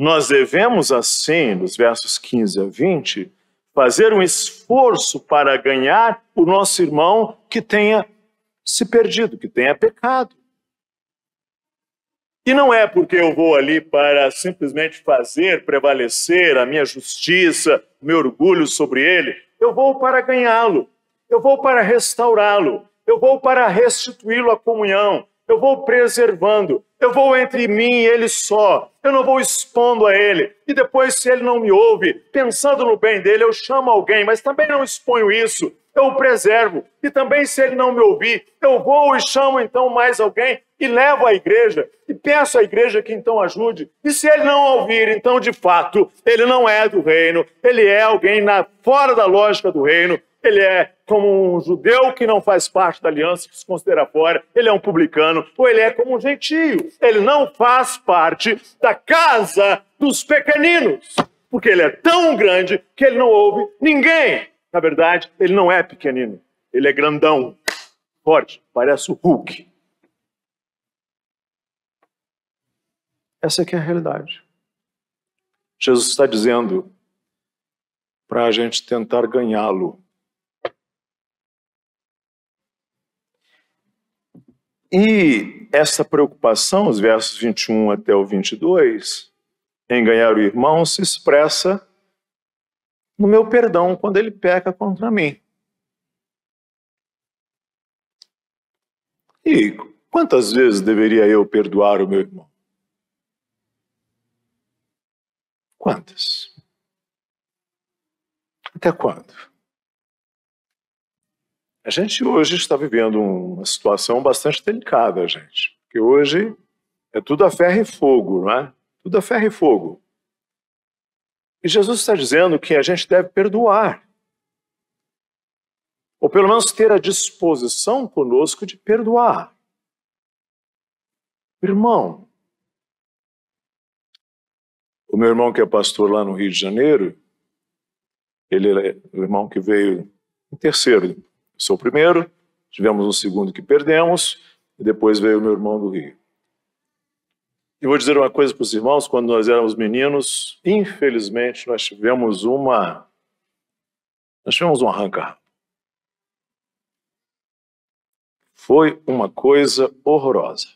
Nós devemos, assim, nos versos 15 a 20, fazer um esforço para ganhar o nosso irmão que tenha se perdido, que tenha pecado. E não é porque eu vou ali para simplesmente fazer prevalecer a minha justiça, meu orgulho sobre ele. Eu vou para ganhá-lo, eu vou para restaurá-lo, eu vou para restituí-lo à comunhão, eu vou preservando, eu vou entre mim e ele só, eu não vou expondo a ele. E depois, se ele não me ouve, pensando no bem dele, eu chamo alguém, mas também não exponho isso, eu o preservo. E também, se ele não me ouvir, eu vou e chamo então mais alguém e levo à igreja e peço à igreja que então ajude. E se ele não ouvir, então de fato, ele não é do reino, ele é alguém na, fora da lógica do reino, ele é como um judeu que não faz parte da aliança, que se considera fora, ele é um publicano, ou ele é como um gentio. Ele não faz parte da casa dos pequeninos, porque ele é tão grande que ele não ouve ninguém. Na verdade, ele não é pequenino, ele é grandão, forte, parece o Hulk. Essa aqui é a realidade. Jesus está dizendo para a gente tentar ganhá-lo E essa preocupação, os versos 21 até o 22, em ganhar o irmão, se expressa no meu perdão quando ele peca contra mim. E quantas vezes deveria eu perdoar o meu irmão? Quantas? Até quando? A gente hoje está vivendo uma situação bastante delicada, gente. Porque hoje é tudo a ferro e fogo, não é? Tudo a ferro e fogo. E Jesus está dizendo que a gente deve perdoar. Ou pelo menos ter a disposição conosco de perdoar. Irmão, o meu irmão que é pastor lá no Rio de Janeiro, ele é o irmão que veio em terceiro, Sou o primeiro, tivemos um segundo que perdemos, e depois veio o meu irmão do Rio. E vou dizer uma coisa para os irmãos: quando nós éramos meninos, infelizmente nós tivemos uma. Nós tivemos um arranca Foi uma coisa horrorosa.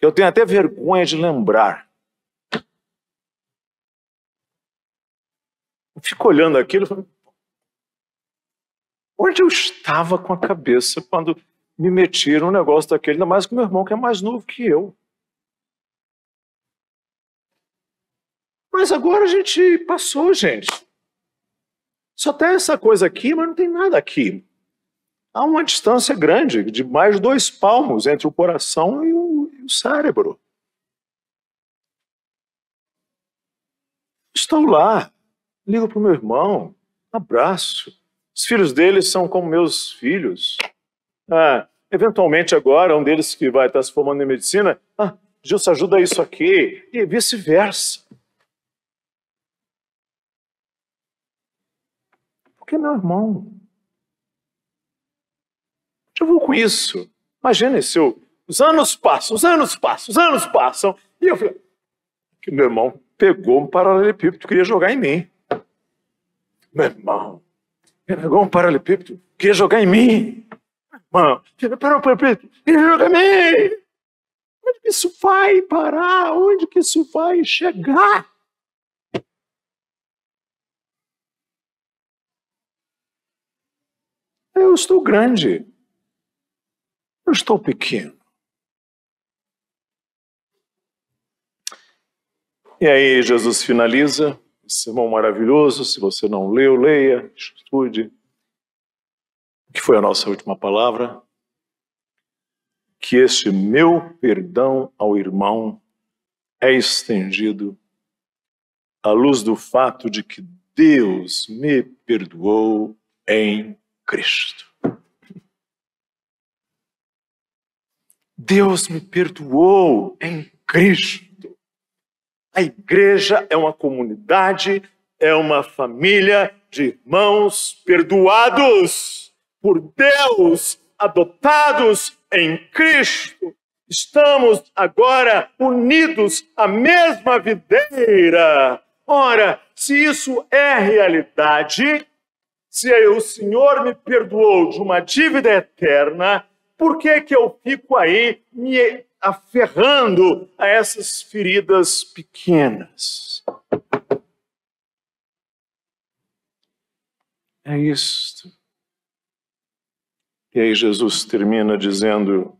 Eu tenho até vergonha de lembrar. Eu fico olhando aquilo e Onde eu estava com a cabeça quando me metiram um negócio daquele, ainda mais com meu irmão, que é mais novo que eu. Mas agora a gente passou, gente. Só tem essa coisa aqui, mas não tem nada aqui. Há uma distância grande, de mais dois palmos, entre o coração e o, e o cérebro. Estou lá, ligo para o meu irmão, abraço. Os filhos deles são como meus filhos. Ah, eventualmente agora, um deles que vai estar se formando em medicina, ah, Gilson, ajuda isso aqui, e vice-versa. Porque, meu irmão, eu vou com isso. Imagina se eu, os anos passam, os anos passam, os anos passam, e eu falei, que meu irmão pegou um paralelepípedo, queria jogar em mim. Meu irmão, era igual um paralelepípedo, queria jogar em mim. Irmão, era paralelepípedo, queria jogar em mim. Onde que isso vai parar? Onde que isso vai chegar? Eu estou grande. Eu estou pequeno. E aí Jesus finaliza sermão maravilhoso. Se você não leu, leia, estude. O que foi a nossa última palavra? Que este meu perdão ao irmão é estendido à luz do fato de que Deus me perdoou em Cristo. Deus me perdoou em Cristo. A igreja é uma comunidade, é uma família de irmãos perdoados por Deus, adotados em Cristo. Estamos agora unidos à mesma videira. Ora, se isso é realidade, se o Senhor me perdoou de uma dívida eterna, por que que eu fico aí me aferrando a essas feridas pequenas. É isto. E aí Jesus termina dizendo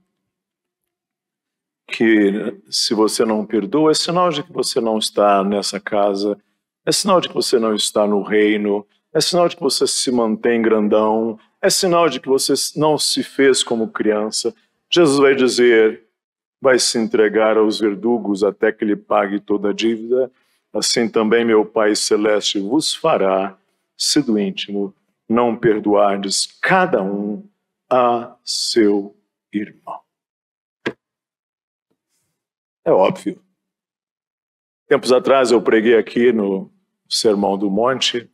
que se você não perdoa, é sinal de que você não está nessa casa, é sinal de que você não está no reino, é sinal de que você se mantém grandão, é sinal de que você não se fez como criança. Jesus vai dizer: vai se entregar aos verdugos até que lhe pague toda a dívida, assim também meu Pai Celeste vos fará, se do íntimo não perdoardes cada um a seu irmão. É óbvio. Tempos atrás eu preguei aqui no Sermão do Monte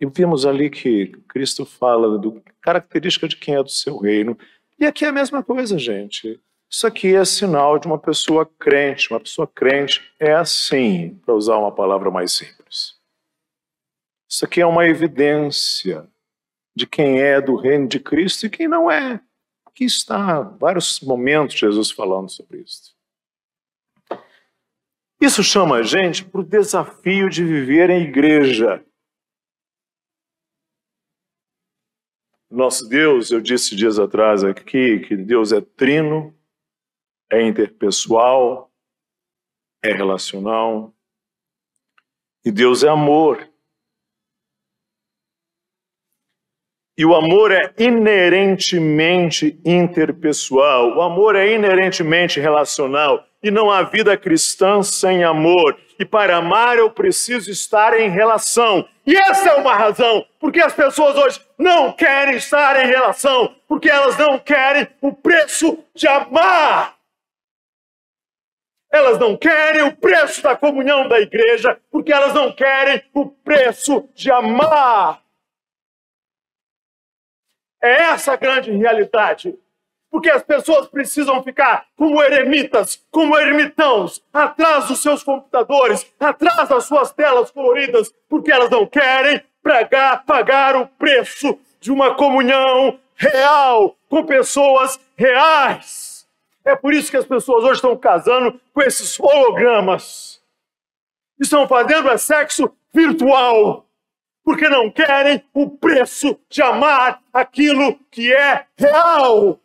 e vimos ali que Cristo fala da característica de quem é do seu reino. E aqui é a mesma coisa, gente. Isso aqui é sinal de uma pessoa crente. Uma pessoa crente é assim, para usar uma palavra mais simples. Isso aqui é uma evidência de quem é do reino de Cristo e quem não é. Aqui está vários momentos Jesus falando sobre isso. Isso chama a gente para o desafio de viver em igreja. Nosso Deus, eu disse dias atrás aqui, que Deus é trino, é interpessoal, é relacional. E Deus é amor. E o amor é inerentemente interpessoal, o amor é inerentemente relacional. E não há vida cristã sem amor. E para amar eu preciso estar em relação. E essa é uma razão porque as pessoas hoje não querem estar em relação, porque elas não querem o preço de amar. Elas não querem o preço da comunhão da igreja, porque elas não querem o preço de amar. É essa a grande realidade. Porque as pessoas precisam ficar como eremitas, como ermitãos, atrás dos seus computadores, atrás das suas telas coloridas, porque elas não querem pregar, pagar o preço de uma comunhão real com pessoas reais. É por isso que as pessoas hoje estão casando com esses hologramas. Estão fazendo é sexo virtual, porque não querem o preço de amar aquilo que é real.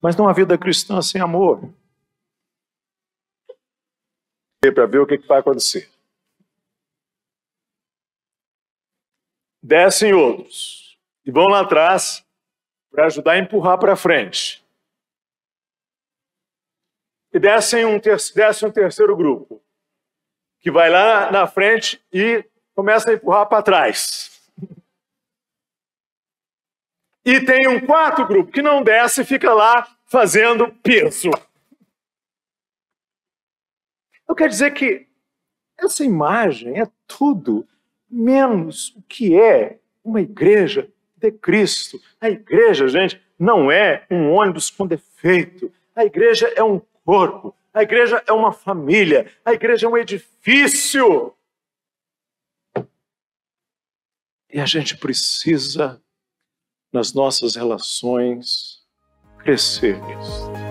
Mas não há vida cristã sem amor. Para ver o que vai acontecer. descem outros e vão lá atrás para ajudar a empurrar para frente. E descem um, desce um terceiro grupo, que vai lá na frente e começa a empurrar para trás. E tem um quarto grupo que não desce e fica lá fazendo peso. Eu quero dizer que essa imagem é tudo menos o que é uma igreja de Cristo. A igreja, gente, não é um ônibus com defeito. A igreja é um corpo. A igreja é uma família. A igreja é um edifício. E a gente precisa, nas nossas relações, crescer nisso.